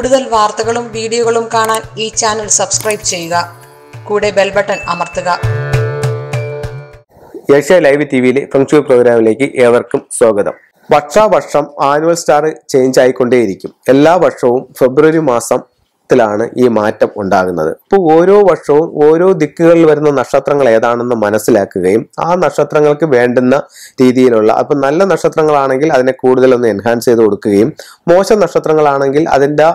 കൂടുതൽ വാർത്തകളും വീഡിയോകളും കാണാൻ ഈ ചാനൽ സബ്സ്ക്രൈബ് ചെയ്യുക കൂടെ ബെൽ ബട്ടൺ അമർത്തുക ഏഷ്യ ലൈവ് ടി വിയിലെ ഫംഗ്ഷൻ പ്രോഗ്രാമിലേക്ക് ഏവർക്കും സ്വാഗതം വർഷാവർഷം ആനുവൽ സ്റ്റാർ ചേഞ്ച് ആയിക്കൊണ്ടേയിരിക്കും എല്ലാ വർഷവും ഫെബ്രുവരി മാസം ത്തിലാണ് ഈ മാറ്റം ഉണ്ടാകുന്നത് അപ്പോൾ ഓരോ വർഷവും ഓരോ ദിക്കുകളിൽ വരുന്ന നക്ഷത്രങ്ങൾ ഏതാണെന്ന് മനസ്സിലാക്കുകയും ആ നക്ഷത്രങ്ങൾക്ക് വേണ്ടുന്ന രീതിയിലുള്ള അപ്പം നല്ല നക്ഷത്രങ്ങളാണെങ്കിൽ അതിനെ കൂടുതലൊന്ന് എൻഹാൻസ് ചെയ്ത് കൊടുക്കുകയും മോശം നക്ഷത്രങ്ങളാണെങ്കിൽ അതിൻ്റെ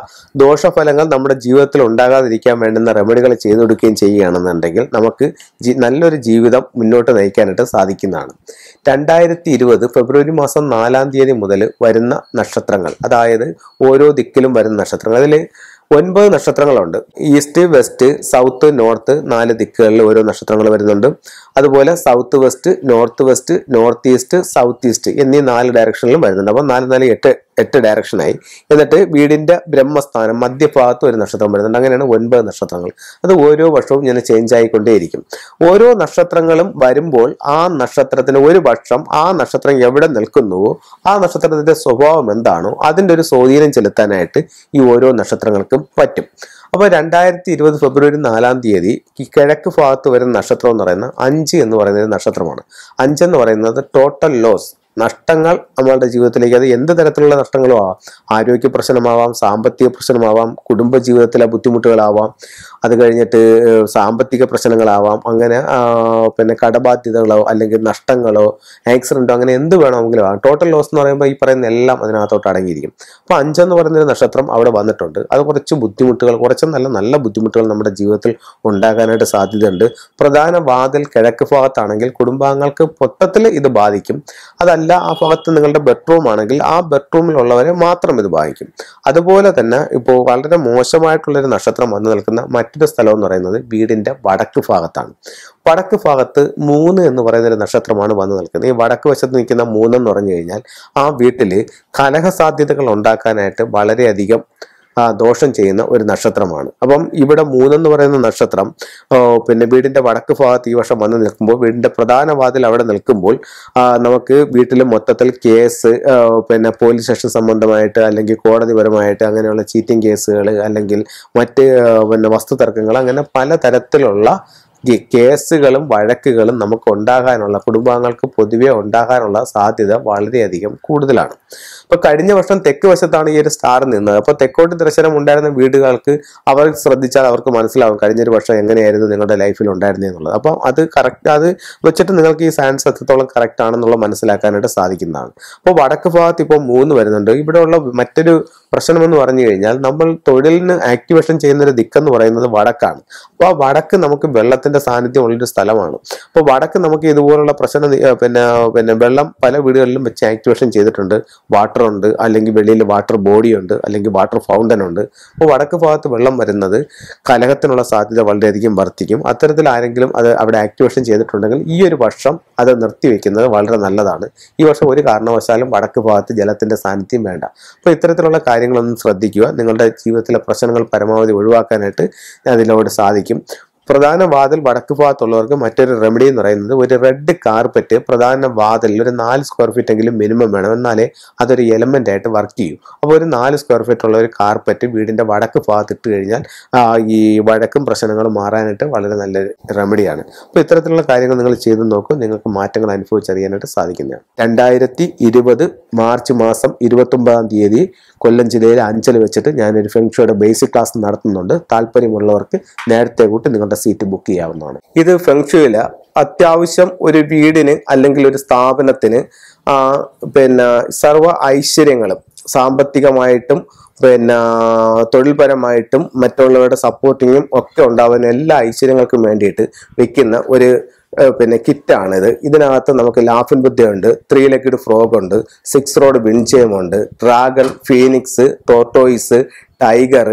ദോഷഫലങ്ങൾ നമ്മുടെ ജീവിതത്തിൽ ഉണ്ടാകാതിരിക്കാൻ വേണ്ടുന്ന റെമഡികൾ ചെയ്തു കൊടുക്കുകയും ചെയ്യുകയാണെന്നുണ്ടെങ്കിൽ നമുക്ക് നല്ലൊരു ജീവിതം മുന്നോട്ട് നയിക്കാനായിട്ട് സാധിക്കുന്നതാണ് രണ്ടായിരത്തി ഇരുപത് ഫെബ്രുവരി മാസം നാലാം തീയതി മുതൽ വരുന്ന നക്ഷത്രങ്ങൾ അതായത് ഓരോ ദിക്കിലും വരുന്ന നക്ഷത്രങ്ങൾ അതിൽ ഒൻപത് നക്ഷത്രങ്ങളുണ്ട് ഈസ്റ്റ് വെസ്റ്റ് സൗത്ത് നോർത്ത് നാല് ദിക്കുകളിൽ ഓരോ നക്ഷത്രങ്ങൾ വരുന്നുണ്ട് അതുപോലെ south west north west north east south east എന്നീ നാല് ഡയറക്ഷനിലും വരുന്നുണ്ട് അപ്പോൾ നാല് നാല് എട്ട് എട്ട് ഡയറക്ഷനായി എന്നിട്ട് വീടിൻ്റെ ബ്രഹ്മസ്ഥാനം മധ്യഭാഗത്ത് ഒരു നക്ഷത്രം വരുന്നുണ്ട് അങ്ങനെയാണ് ഒൻപത് നക്ഷത്രങ്ങൾ അത് ഓരോ വർഷവും ഇങ്ങനെ ചേഞ്ച് ആയിക്കൊണ്ടേയിരിക്കും ഓരോ നക്ഷത്രങ്ങളും വരുമ്പോൾ ആ നക്ഷത്രത്തിന് ഒരു വർഷം ആ നക്ഷത്രം എവിടെ നിൽക്കുന്നുവോ ആ നക്ഷത്രത്തിൻ്റെ സ്വഭാവം എന്താണോ അതിൻ്റെ ഒരു സ്വാധീനം ചെലുത്താനായിട്ട് ഈ ഓരോ നക്ഷത്രങ്ങൾക്കും പറ്റും അപ്പോൾ രണ്ടായിരത്തി ഇരുപത് ഫെബ്രുവരി നാലാം തീയതി ഈ കിഴക്ക് ഭാഗത്ത് വരുന്ന നക്ഷത്രം എന്ന് പറയുന്ന അഞ്ച് എന്ന് പറയുന്ന ഒരു നക്ഷത്രമാണ് എന്ന് പറയുന്നത് ടോട്ടൽ ലോസ് നഷ്ടങ്ങൾ നമ്മളുടെ ജീവിതത്തിലേക്ക് അത് എന്ത് തരത്തിലുള്ള നഷ്ടങ്ങളോ ആവാം ആരോഗ്യ പ്രശ്നമാവാം സാമ്പത്തിക പ്രശ്നമാവാം കുടുംബ ജീവിതത്തിലെ ബുദ്ധിമുട്ടുകളാവാം അത് കഴിഞ്ഞിട്ട് സാമ്പത്തിക പ്രശ്നങ്ങളാവാം അങ്ങനെ പിന്നെ കടബാധ്യതകളോ അല്ലെങ്കിൽ നഷ്ടങ്ങളോ ആക്സിഡൻറ്റോ അങ്ങനെ എന്ത് വേണമെങ്കിലും ആവാം ടോട്ടൽ ലോസ് എന്ന് പറയുമ്പോൾ ഈ പറയുന്ന എല്ലാം അതിനകത്തോട്ട് അടങ്ങിയിരിക്കും അപ്പോൾ അഞ്ചെന്ന് പറയുന്നൊരു നക്ഷത്രം അവിടെ വന്നിട്ടുണ്ട് അത് കുറച്ച് ബുദ്ധിമുട്ടുകൾ കുറച്ച് നല്ല ബുദ്ധിമുട്ടുകൾ നമ്മുടെ ജീവിതത്തിൽ ഉണ്ടാകാനായിട്ട് സാധ്യതയുണ്ട് പ്രധാന വാതിൽ കിഴക്ക് ഭാഗത്താണെങ്കിൽ കുടുംബാംഗങ്ങൾക്ക് മൊത്തത്തിൽ ഇത് ബാധിക്കും അതല്ല ആ ഭാഗത്ത് നിങ്ങളുടെ ബെഡ്റൂം ആണെങ്കിൽ ആ ബെഡ്റൂമിലുള്ളവരെ മാത്രം ഇത് ബാധിക്കും അതുപോലെ തന്നെ ഇപ്പോൾ വളരെ മോശമായിട്ടുള്ളൊരു നക്ഷത്രം വന്നു നിൽക്കുന്ന മറ്റ് മറ്റൊരു സ്ഥലം എന്ന് പറയുന്നത് വീടിൻ്റെ വടക്ക് ഭാഗത്താണ് വടക്ക് ഭാഗത്ത് മൂന്ന് എന്ന് പറയുന്ന ഒരു നക്ഷത്രമാണ് വന്നു നിൽക്കുന്നത് ഈ വടക്ക് വശത്ത് നിൽക്കുന്ന മൂന്നെന്ന് പറഞ്ഞു കഴിഞ്ഞാൽ ആ വീട്ടിൽ കലഹസാധ്യതകൾ ഉണ്ടാക്കാനായിട്ട് വളരെയധികം ദോഷം ചെയ്യുന്ന ഒരു നക്ഷത്രമാണ് അപ്പം ഇവിടെ മൂന്നെന്ന് പറയുന്ന നക്ഷത്രം പിന്നെ വീടിന്റെ വടക്ക് ഭാഗത്ത് ഈ വർഷം വന്ന് നിൽക്കുമ്പോൾ വീടിന്റെ പ്രധാന വാതിൽ അവിടെ നിൽക്കുമ്പോൾ നമുക്ക് വീട്ടിൽ മൊത്തത്തിൽ കേസ് പിന്നെ പോലീസ് സ്റ്റേഷൻ സംബന്ധമായിട്ട് അല്ലെങ്കിൽ കോടതിപരമായിട്ട് അങ്ങനെയുള്ള ചീറ്റിംഗ് കേസുകൾ അല്ലെങ്കിൽ മറ്റ് പിന്നെ വസ്തു തർക്കങ്ങൾ അങ്ങനെ പല തരത്തിലുള്ള കേസുകളും വഴക്കുകളും നമുക്ക് ഉണ്ടാകാനുള്ള കുടുംബാംഗങ്ങൾക്ക് പൊതുവെ ഉണ്ടാകാനുള്ള സാധ്യത വളരെയധികം കൂടുതലാണ് അപ്പോൾ കഴിഞ്ഞ വർഷം തെക്ക് വശത്താണ് ഈ ഒരു സ്റ്റാർ നിന്നത് അപ്പോൾ തെക്കോട്ട് ദർശനം ഉണ്ടായിരുന്ന വീടുകൾക്ക് അവർ ശ്രദ്ധിച്ചാൽ അവർക്ക് മനസ്സിലാവും കഴിഞ്ഞൊരു വർഷം എങ്ങനെയായിരുന്നു നിങ്ങളുടെ ലൈഫിൽ ഉണ്ടായിരുന്നത് എന്നുള്ളത് അപ്പം അത് കറക്റ്റ് അത് വെച്ചിട്ട് നിങ്ങൾക്ക് ഈ സയൻസ് എത്രത്തോളം കറക്റ്റ് ആണെന്നുള്ള മനസ്സിലാക്കാനായിട്ട് സാധിക്കുന്നതാണ് അപ്പോൾ വടക്ക് ഭാഗത്ത് ഇപ്പോൾ മൂന്ന് വരുന്നുണ്ട് ഇവിടെയുള്ള മറ്റൊരു പ്രശ്നമെന്ന് പറഞ്ഞു കഴിഞ്ഞാൽ നമ്മൾ തൊഴിലിന് ആക്ടിവേഷൻ ചെയ്യുന്ന ഒരു ദിക്കെന്ന് പറയുന്നത് വടക്കാണ് അപ്പോൾ ആ വടക്ക് നമുക്ക് വെള്ളത്തിന്റെ വെള്ളത്തിന്റെ സാന്നിധ്യം ഉള്ളൊരു സ്ഥലമാണ് അപ്പോൾ വടക്ക് നമുക്ക് ഇതുപോലുള്ള പ്രശ്നം പിന്നെ പിന്നെ വെള്ളം പല വീടുകളിലും വെച്ച് ആക്ടിവേഷൻ ചെയ്തിട്ടുണ്ട് വാട്ടർ ഉണ്ട് അല്ലെങ്കിൽ വെളിയിൽ വാട്ടർ ബോഡി ഉണ്ട് അല്ലെങ്കിൽ വാട്ടർ ഫൗണ്ടൻ ഉണ്ട് അപ്പോൾ വടക്ക് ഭാഗത്ത് വെള്ളം വരുന്നത് കലഹത്തിനുള്ള സാധ്യത വളരെയധികം വർദ്ധിക്കും അത്തരത്തിൽ ആരെങ്കിലും അത് അവിടെ ആക്ടിവേഷൻ ചെയ്തിട്ടുണ്ടെങ്കിൽ ഈ ഒരു വർഷം അത് നിർത്തിവെക്കുന്നത് വളരെ നല്ലതാണ് ഈ വർഷം ഒരു കാരണവശാലും വടക്ക് ഭാഗത്ത് ജലത്തിന്റെ സാന്നിധ്യം വേണ്ട അപ്പോൾ ഇത്തരത്തിലുള്ള കാര്യങ്ങളൊന്നും ശ്രദ്ധിക്കുക നിങ്ങളുടെ ജീവിതത്തിലെ പ്രശ്നങ്ങൾ പരമാവധി ഒഴിവാക്കാനായിട്ട് അതിലോട് സാധിക്കും പ്രധാന വാതിൽ വടക്ക് ഭാഗത്തുള്ളവർക്ക് മറ്റൊരു റെമഡി എന്ന് പറയുന്നത് ഒരു റെഡ് കാർപ്പറ്റ് പ്രധാന വാതിലിൽ ഒരു നാല് സ്ക്വയർ ഫീറ്റ് എങ്കിലും മിനിമം വേണം എന്നാലേ അതൊരു എലമെന്റ് ആയിട്ട് വർക്ക് ചെയ്യൂ അപ്പോൾ ഒരു നാല് സ്ക്വയർ ഫീറ്റ് ഉള്ള ഒരു കാർപ്പറ്റ് വീടിന്റെ വടക്ക് ഭാഗത്ത് ഇട്ട് കഴിഞ്ഞാൽ ഈ വഴക്കും പ്രശ്നങ്ങളും മാറാനായിട്ട് വളരെ നല്ല റെമഡിയാണ് അപ്പോൾ ഇത്തരത്തിലുള്ള കാര്യങ്ങൾ നിങ്ങൾ ചെയ്ത് നോക്കും നിങ്ങൾക്ക് മാറ്റങ്ങൾ അനുഭവിച്ചറിയാനായിട്ട് സാധിക്കുന്നതാണ് രണ്ടായിരത്തി ഇരുപത് മാർച്ച് മാസം ഇരുപത്തൊമ്പതാം തീയതി കൊല്ലം ജില്ലയിലെ അഞ്ചൽ വെച്ചിട്ട് ഞാനൊരു ഫെങ്ഷോയുടെ ബേസിക് ക്ലാസ് നടത്തുന്നുണ്ട് താല്പര്യമുള്ളവർക്ക് നേരത്തെ കൂട്ടി നിങ്ങളുടെ നിങ്ങളുടെ സീറ്റ് ബുക്ക് ചെയ്യാവുന്നതാണ് ഇത് ഫെങ്ഷുവില അത്യാവശ്യം ഒരു വീടിന് അല്ലെങ്കിൽ ഒരു സ്ഥാപനത്തിന് പിന്നെ സർവ ഐശ്വര്യങ്ങളും സാമ്പത്തികമായിട്ടും പിന്നെ തൊഴിൽപരമായിട്ടും മറ്റുള്ളവരുടെ സപ്പോർട്ടിങ്ങും ഒക്കെ ഉണ്ടാവുന്ന എല്ലാ ഐശ്വര്യങ്ങൾക്കും വേണ്ടിയിട്ട് വെക്കുന്ന ഒരു പിന്നെ കിറ്റാണിത് ഇതിനകത്ത് നമുക്ക് ലാഫിൻ ബുദ്ധിയുണ്ട് ത്രീ ലെഗഡ് ഫ്രോഗ് ഉണ്ട് സിക്സ് റോഡ് വിൻചയമുണ്ട് ഡ്രാഗൺ ഫീനിക്സ് ടോട്ടോയിസ് ടൈഗർ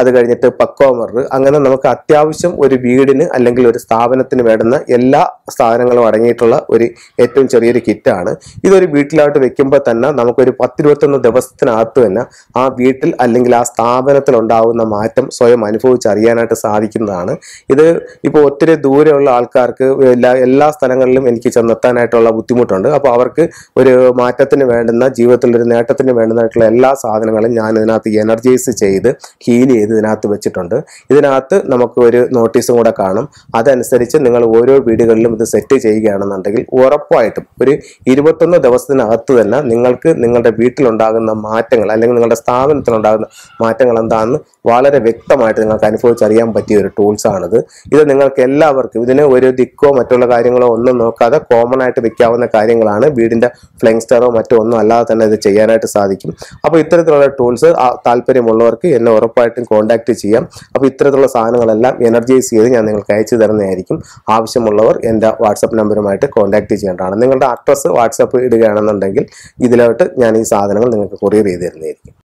അത് കഴിഞ്ഞിട്ട് പക്കോമർ അങ്ങനെ നമുക്ക് അത്യാവശ്യം ഒരു വീടിന് അല്ലെങ്കിൽ ഒരു സ്ഥാപനത്തിന് വേണ്ടുന്ന എല്ലാ സാധനങ്ങളും അടങ്ങിയിട്ടുള്ള ഒരു ഏറ്റവും ചെറിയൊരു കിറ്റാണ് ഇതൊരു വീട്ടിലായിട്ട് വെക്കുമ്പോൾ തന്നെ നമുക്കൊരു പത്തിരുപത്തൊന്ന് ദിവസത്തിനകത്ത് തന്നെ ആ വീട്ടിൽ അല്ലെങ്കിൽ ആ സ്ഥാപനത്തിൽ ഉണ്ടാകുന്ന മാറ്റം സ്വയം അനുഭവിച്ചറിയാനായിട്ട് സാധിക്കുന്നതാണ് ഇത് ഇപ്പോൾ ഒത്തിരി ദൂരെയുള്ള ആൾക്കാർക്ക് എല്ലാ എല്ലാ സ്ഥലങ്ങളിലും എനിക്ക് ചെന്നെത്താനായിട്ടുള്ള ബുദ്ധിമുട്ടുണ്ട് അപ്പോൾ അവർക്ക് ഒരു മാറ്റത്തിന് വേണ്ടുന്ന ജീവിതത്തിൽ ഒരു നേട്ടത്തിന് വേണ്ടുന്നതായിട്ടുള്ള എല്ലാ സാധനങ്ങളും ഞാൻ ഇതിനകത്ത് എനർജൈസ് ചെയ്ത് ഹീൽ ചെയ്ത് ഇതിനകത്ത് വെച്ചിട്ടുണ്ട് ഇതിനകത്ത് നമുക്ക് ഒരു നോട്ടീസും കൂടെ കാണും അതനുസരിച്ച് നിങ്ങൾ ഓരോ വീടുകളിലും ഇത് സെറ്റ് ചെയ്യുകയാണെന്നുണ്ടെങ്കിൽ ഉറപ്പായിട്ടും ഒരു ഇരുപത്തൊന്ന് ദിവസത്തിനകത്ത് തന്നെ നിങ്ങൾക്ക് നിങ്ങളുടെ വീട്ടിലുണ്ടാകുന്ന മാറ്റങ്ങൾ അല്ലെങ്കിൽ നിങ്ങളുടെ സ്ഥാപനത്തിലുണ്ടാകുന്ന മാറ്റങ്ങൾ എന്താണെന്ന് വളരെ വ്യക്തമായിട്ട് നിങ്ങൾക്ക് അനുഭവിച്ചറിയാൻ പറ്റിയ ഒരു ടൂൾസാണിത് ഇത് നിങ്ങൾക്ക് എല്ലാവർക്കും ഇതിന് ഒരു ദിക്കോ മറ്റുള്ള കാര്യങ്ങളോ ഒന്നും നോക്കാതെ കോമൺ ആയിട്ട് വിൽക്കാവുന്ന കാര്യങ്ങളാണ് വീടിൻ്റെ ഫ്ലെങ്സ്റ്ററോ മറ്റോ ഒന്നും അല്ലാതെ തന്നെ ഇത് ചെയ്യാനായിട്ട് സാധിക്കും അപ്പോൾ ഇത്തരത്തിലുള്ള ടൂൾസ് താല്പര്യമുള്ളവർക്ക് എന്നെ ഉറപ്പായിട്ടും കോണ്ടാക്ട് ചെയ്യാം അപ്പോൾ ഇത്തരത്തിലുള്ള സാധനങ്ങളെല്ലാം എനർജൈസ് ചെയ്ത് ഞാൻ നിങ്ങൾക്ക് അയച്ചു തരുന്നതായിരിക്കും ആവശ്യമുള്ളവർ എൻ്റെ വാട്സപ്പ് നമ്പറുമായിട്ട് കോൺടാക്ട് ചെയ്യേണ്ടതാണ് നിങ്ങളുടെ അഡ്രസ്സ് വാട്സപ്പ് ഇടുകയാണെന്നുണ്ടെങ്കിൽ ഇതിലോട്ട് ഞാൻ ഈ സാധനങ്ങൾ നിങ്ങൾക്ക് കൊറിയർ ചെയ്ത് തരുന്നതായിരിക്കും